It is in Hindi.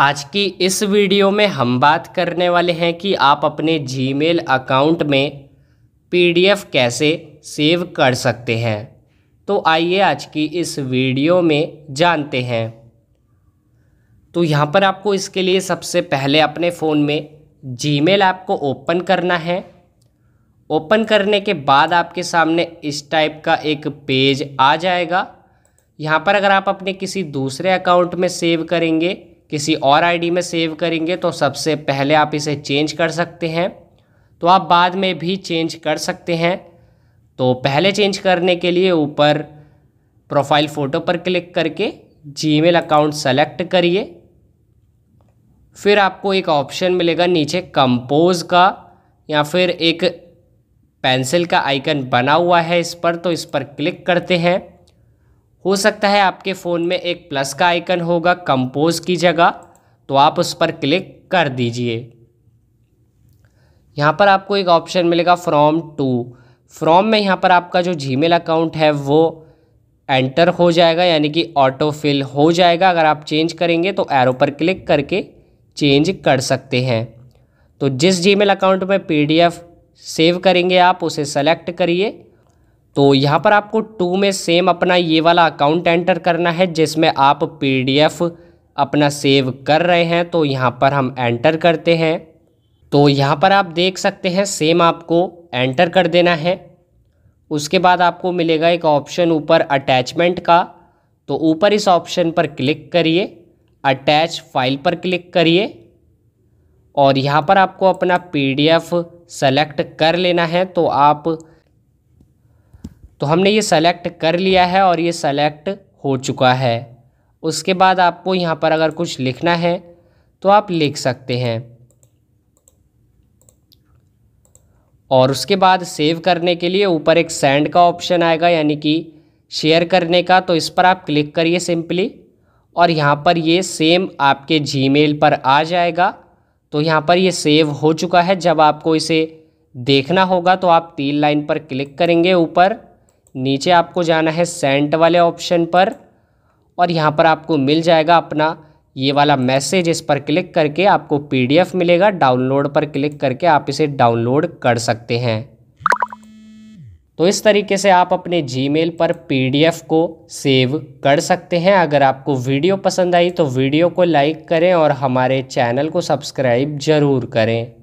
आज की इस वीडियो में हम बात करने वाले हैं कि आप अपने जीमेल अकाउंट में पीडीएफ कैसे सेव कर सकते हैं तो आइए आज की इस वीडियो में जानते हैं तो यहाँ पर आपको इसके लिए सबसे पहले अपने फ़ोन में जीमेल ऐप को ओपन करना है ओपन करने के बाद आपके सामने इस टाइप का एक पेज आ जाएगा यहाँ पर अगर आप अपने किसी दूसरे अकाउंट में सेव करेंगे किसी और आईडी में सेव करेंगे तो सबसे पहले आप इसे चेंज कर सकते हैं तो आप बाद में भी चेंज कर सकते हैं तो पहले चेंज करने के लिए ऊपर प्रोफाइल फ़ोटो पर क्लिक करके जीमेल अकाउंट सेलेक्ट करिए फिर आपको एक ऑप्शन मिलेगा नीचे कंपोज का या फिर एक पेंसिल का आइकन बना हुआ है इस पर तो इस पर क्लिक करते हैं हो सकता है आपके फ़ोन में एक प्लस का आइकन होगा कंपोज की जगह तो आप उस पर क्लिक कर दीजिए यहाँ पर आपको एक ऑप्शन मिलेगा फ्रॉम टू फ्रॉम में यहाँ पर आपका जो जी अकाउंट है वो एंटर हो जाएगा यानी कि ऑटो फिल हो जाएगा अगर आप चेंज करेंगे तो एरो पर क्लिक करके चेंज कर सकते हैं तो जिस जी अकाउंट में पी सेव करेंगे आप उसे सेलेक्ट करिए तो यहाँ पर आपको टू में सेम अपना ये वाला अकाउंट एंटर करना है जिसमें आप पी अपना सेव कर रहे हैं तो यहाँ पर हम एंटर करते हैं तो यहाँ पर आप देख सकते हैं सेम आपको एंटर कर देना है उसके बाद आपको मिलेगा एक ऑप्शन ऊपर अटैचमेंट का तो ऊपर इस ऑप्शन पर क्लिक करिए अटैच फाइल पर क्लिक करिए और यहाँ पर आपको अपना पीडीएफ सेलेक्ट कर लेना है तो आप तो हमने ये सेलेक्ट कर लिया है और ये सेलेक्ट हो चुका है उसके बाद आपको यहाँ पर अगर कुछ लिखना है तो आप लिख सकते हैं और उसके बाद सेव करने के लिए ऊपर एक सेंड का ऑप्शन आएगा यानी कि शेयर करने का तो इस पर आप क्लिक करिए सिंपली और यहाँ पर ये सेम आपके जीमेल पर आ जाएगा तो यहाँ पर ये सेव हो चुका है जब आपको इसे देखना होगा तो आप तीन लाइन पर क्लिक करेंगे ऊपर नीचे आपको जाना है सेंट वाले ऑप्शन पर और यहाँ पर आपको मिल जाएगा अपना ये वाला मैसेज इस पर क्लिक करके आपको पीडीएफ मिलेगा डाउनलोड पर क्लिक करके आप इसे डाउनलोड कर सकते हैं तो इस तरीके से आप अपने जीमेल पर पीडीएफ को सेव कर सकते हैं अगर आपको वीडियो पसंद आई तो वीडियो को लाइक करें और हमारे चैनल को सब्सक्राइब ज़रूर करें